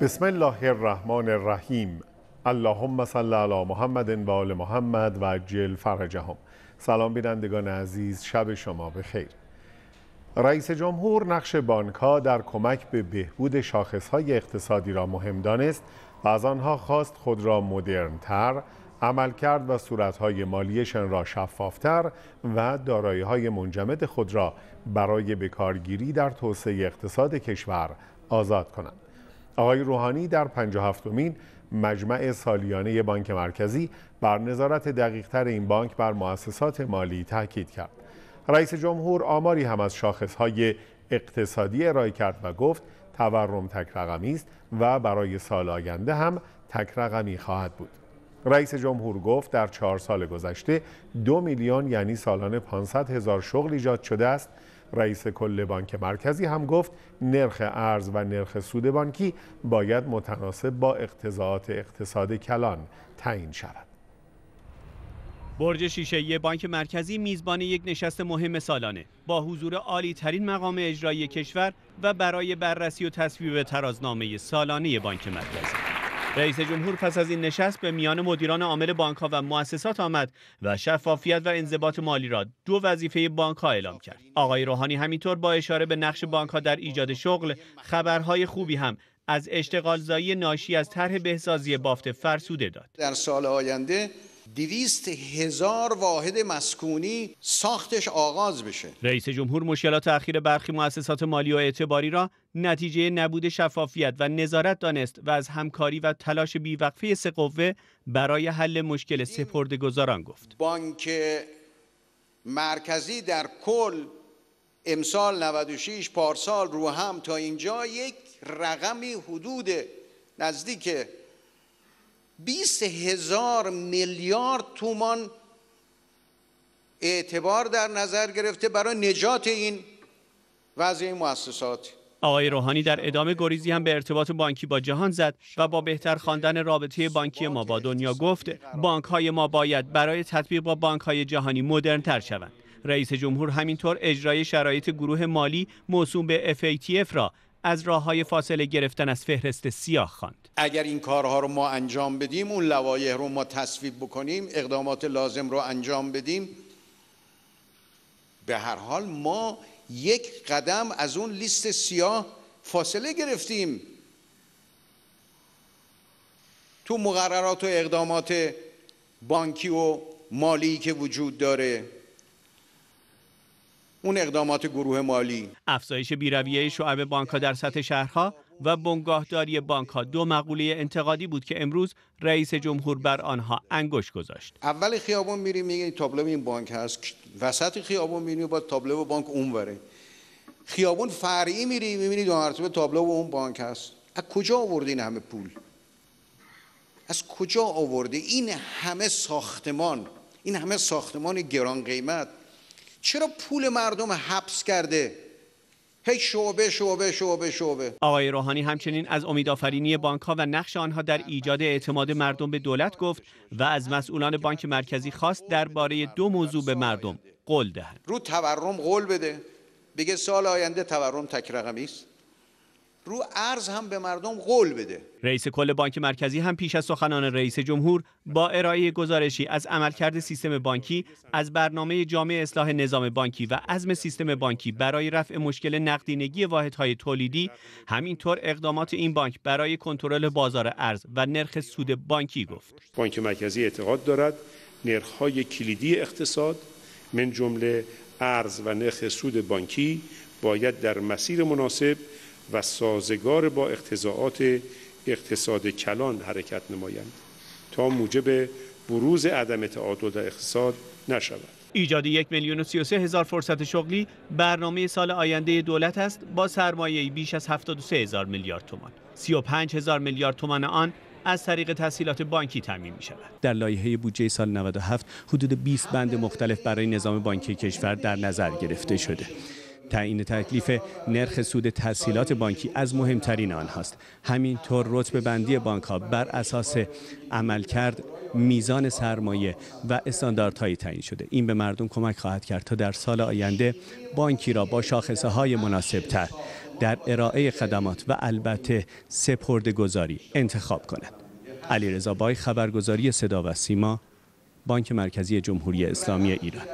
بسم الله الرحمن الرحیم اللهم صل علی محمد و آل محمد و جل فرجهم سلام بینندگان عزیز شب شما بخیر رئیس جمهور نقش بانکها در کمک به بهبود شاخصهای اقتصادی را مهم دانست و از آنها خواست خود را مدرنتر کرد و صورتهای مالیشان را شفافتر و های منجمد خود را برای بکارگیری در توسعه اقتصاد کشور آزاد کنند آقای روحانی در 57 مین مجمع سالیانه بانک مرکزی بر نظارت دقیقتر این بانک بر مؤسسات مالی تاکید کرد. رئیس جمهور آماری هم از شاخصهای اقتصادی ارائه کرد و گفت تورم تک است و برای سال آینده هم تک خواهد بود. رئیس جمهور گفت در چهار سال گذشته دو میلیون یعنی سالانه 500 هزار شغل ایجاد شده است رئیس کل بانک مرکزی هم گفت نرخ ارز و نرخ سود بانکی باید متناسب با اقتضاعات اقتصاد کلان تعیین شود. برج شیشه بانک مرکزی میزبان یک نشست مهم سالانه با حضور عالی ترین مقام اجرایی کشور و برای بررسی و تصویب ترازنامه سالانه بانک مرکزی رئیس جمهور پس از این نشست به میان مدیران عامل بانکها و مؤسسات آمد و شفافیت و انضباط مالی را دو وظیفه بانکها اعلام کرد. آقای روحانی همینطور با اشاره به نقش ها در ایجاد شغل خبرهای خوبی هم از اشتغالزایی ناشی از طرح بهسازی بافت فرسوده داد. در سال آینده دویست هزار واحد مسکونی ساختش آغاز بشه رئیس جمهور مشکلات اخیر برخی مؤسسات مالی و اعتباری را نتیجه نبود شفافیت و نظارت دانست و از همکاری و تلاش بیوقفه سه برای حل مشکل گذاران گفت بانک مرکزی در کل امسال 96 پارسال رو هم تا اینجا یک رقمی حدود نزدیک 20 هزار میلیارد تومان اعتبار در نظر گرفته برای نجات این وضع این مؤسسات آقای روحانی در ادامه گریزی هم به ارتباط بانکی با جهان زد و با بهتر خواندن رابطه بانکی ما با دنیا گفت بانک های ما باید برای تطبیق با بانک های جهانی مدرن تر شوند رئیس جمهور همینطور اجرای شرایط گروه مالی موسوم به FATF را از راه های فاصله گرفتن از فهرست سیاه خواند. اگر این کارها رو ما انجام بدیم اون لوایح رو ما تصویب بکنیم اقدامات لازم رو انجام بدیم به هر حال ما یک قدم از اون لیست سیاه فاصله گرفتیم تو مقررات و اقدامات بانکی و مالی که وجود داره اون اقدامات گروه مالی افزایش بیرویه شعب ها در سطح شهرها و بنگاهداری بانک ها دو مقوله انتقادی بود که امروز رئیس جمهور بر آنها انگشت گذاشت اول خیابون میریم میگه تابلو این بانک هست وسط خیابون میریم با تابلو بانک اونوره خیابون فرعی میریم میبینی دو مرتبه تابلو اون بانک هست از کجا این همه پول از کجا آورده این همه ساختمان این همه ساختمان گران قیمت چرا پول مردم حبس کرده هی شعبه شعبه شعبه شعبه آقای روحانی همچنین از امیدآفرینی بانک ها و نقش آنها در ایجاد اعتماد مردم به دولت گفت و از مسئولان بانک مرکزی خواست درباره دو موضوع به مردم قول دهند رو تورم قول بده بگه سال آینده تورم تک رقمی است رو ارز هم به مردم قول بده رئیس کل بانک مرکزی هم پیش از سخنان رئیس جمهور با ارائه گزارشی از عملکرد سیستم بانکی از برنامه جامع اصلاح نظام بانکی و عزم سیستم بانکی برای رفع مشکل نقدینگی واحدهای تولیدی همینطور اقدامات این بانک برای کنترل بازار ارز و نرخ سود بانکی گفت بانک مرکزی اعتقاد دارد نرخ‌های کلیدی اقتصاد من جمله ارز و نرخ سود بانکی باید در مسیر مناسب و سازگار با اقتضاعات اقتصاد کلان حرکت نمایند تا موجب بروز عدم تعادل در اقتصاد نشود ایجاد یک میلیون و هزار فرصت شغلی برنامه سال آینده دولت است با سرمایه بیش از 73 هزار میلیارد تومان 35 هزار میلیارد تومان آن از طریق تسهیلات بانکی تعمین می شود. در لایحه بودجه سال 97 حدود 20 بند مختلف برای نظام بانکی کشور در نظر گرفته شده. تعیین تکلیف نرخ سود تسهیلات بانکی از مهمترین آنهاست همینطور رتبه بندی بانک ها بر اساس عملکرد میزان سرمایه و استانداردهایی تعیین شده این به مردم کمک خواهد کرد تا در سال آینده بانکی را با شاخصه های مناسب در ارائه خدمات و البته سپرده گذاری انتخاب کنند علی رضا خبرگزاری صدا و سیما بانک مرکزی جمهوری اسلامی ایران